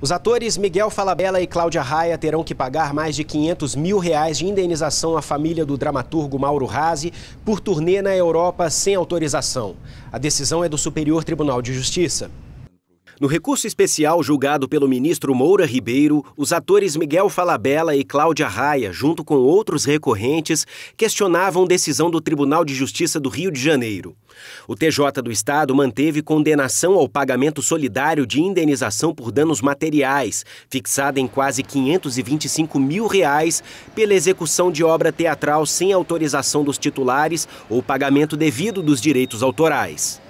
Os atores Miguel Falabella e Cláudia Raia terão que pagar mais de 500 mil reais de indenização à família do dramaturgo Mauro Razzi por turnê na Europa sem autorização. A decisão é do Superior Tribunal de Justiça. No recurso especial julgado pelo ministro Moura Ribeiro, os atores Miguel Falabella e Cláudia Raia, junto com outros recorrentes, questionavam decisão do Tribunal de Justiça do Rio de Janeiro. O TJ do Estado manteve condenação ao pagamento solidário de indenização por danos materiais, fixada em quase 525 mil reais, pela execução de obra teatral sem autorização dos titulares ou pagamento devido dos direitos autorais.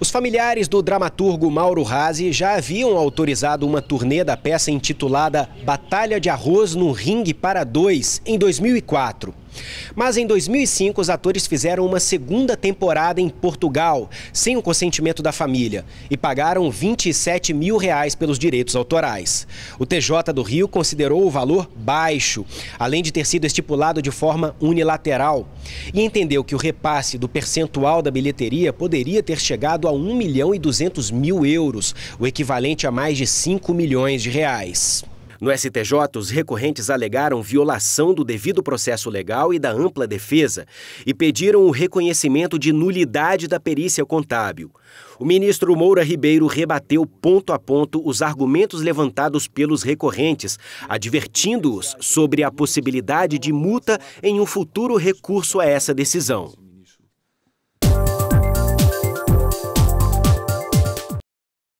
Os familiares do dramaturgo Mauro Razzi já haviam autorizado uma turnê da peça intitulada Batalha de Arroz no Ringue para Dois, em 2004. Mas em 2005, os atores fizeram uma segunda temporada em Portugal, sem o consentimento da família, e pagaram 27 mil reais pelos direitos autorais. O TJ do Rio considerou o valor baixo, além de ter sido estipulado de forma unilateral, e entendeu que o repasse do percentual da bilheteria poderia ter chegado a 1 milhão e 200 mil euros, o equivalente a mais de 5 milhões de reais. No STJ, os recorrentes alegaram violação do devido processo legal e da ampla defesa e pediram o reconhecimento de nulidade da perícia contábil. O ministro Moura Ribeiro rebateu ponto a ponto os argumentos levantados pelos recorrentes, advertindo-os sobre a possibilidade de multa em um futuro recurso a essa decisão.